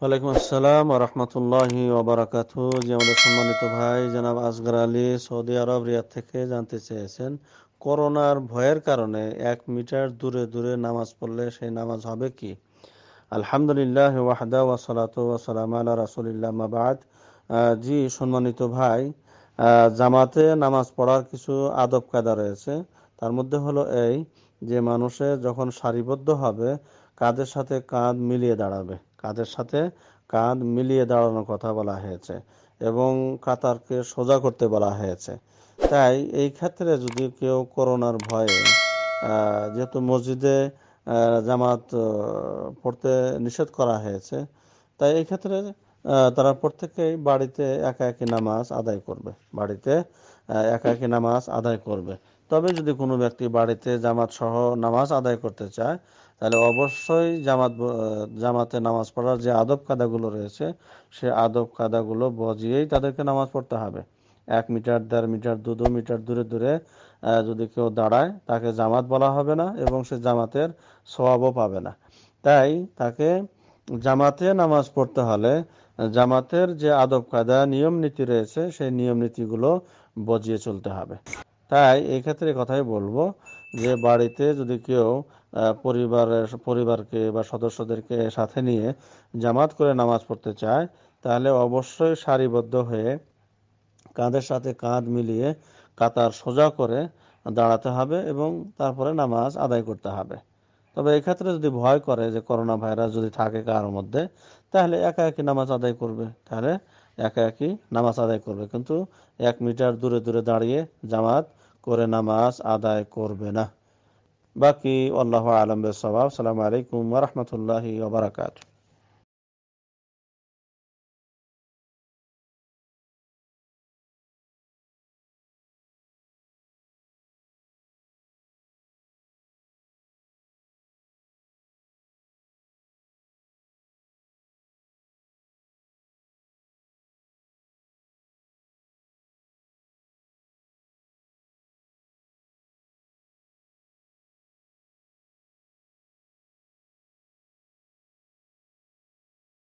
ওয়ালাইকুম আসসালাম রহমতুল্লাহি ওবরাকাত যে আমাদের সম্মানিত ভাই জনাব Asgar Ali Saudi Arab Riyadh থেকে জানতে চেয়েছেন করোনার ভয়ের কারণে এক মিটার দূরে দূরে নামাজ পড়লে সেই নামাজ হবে কি আলহামদুলিল্লাহ ওয়াহদা ওয়াসালাত ওয়াসালাম আল্লাহ রাসুলিল্লাহ মাবাদ জি সম্মানিত ভাই জামাতে নামাজ পড়ার কিছু আদব কায়দা রয়েছে তার মধ্যে হলো এই যে মানুষে যখন সারিবদ্ধ হবে কাঁধের সাথে কাঁধ মিলিয়ে দাঁড়াবে কাঁধের সাথে কাঁধ মিলিয়ে দাঁড়ানোর কথা বলা হয়েছে এবং কাতারকে সোজা করতে বলা হয়েছে তাই এই ক্ষেত্রে যদি কেউ করোনার ভয়ে যেহেতু মসজিদে জামাত পড়তে নিষেধ করা হয়েছে তাই এই ক্ষেত্রে তারা প্রত্যেকেই বাড়িতে একা একই নামাজ আদায় করবে বাড়িতে একা একই নামাজ আদায় করবে তবে যদি কোনো ব্যক্তি বাড়িতে জামাত সহ নামাজ আদায় করতে চায় তাহলে অবশ্যই জামাত জামাতে নামাজ পড়ার যে আদব কাদাগুলো রয়েছে সে আদব কাদাগুলো বজিয়েই তাদেরকে নামাজ পড়তে হবে এক মিটার দেড় মিটার দু দু মিটার দূরে দূরে যদি কেউ দাঁড়ায় তাকে জামাত বলা হবে না এবং সে জামাতের সবাবও পাবে না তাই তাকে জামাতে নামাজ পড়তে হলে জামাতের যে আদব কায়দা নিয়ম নীতি রয়েছে সেই নিয়ম নীতিগুলো বজিয়ে চলতে হবে তাই এই ক্ষেত্রে কথাই বলবো যে বাড়িতে যদি কেউ পরিবারের পরিবারকে বা সদস্যদেরকে সাথে নিয়ে জামাত করে নামাজ পড়তে চায় তাহলে অবশ্যই সারিবদ্ধ হয়ে কাঁধের সাথে কাঁধ মিলিয়ে কাতার সোজা করে দাঁড়াতে হবে এবং তারপরে নামাজ আদায় করতে হবে তবে এক্ষেত্রে যদি ভয় করে যে করোনা ভাইরাস যদি থাকে কারোর মধ্যে তাহলে একা একই নামাজ আদায় করবে তাহলে একা একই নামাজ আদায় করবে কিন্তু এক মিটার দূরে দূরে দাঁড়িয়ে জামাত করে নামাজ আদায় করবে না বাকি আল্লাহ আলম সবাব সালাম আলাইকুম রহমতুল্লাহ ওবরাকাতু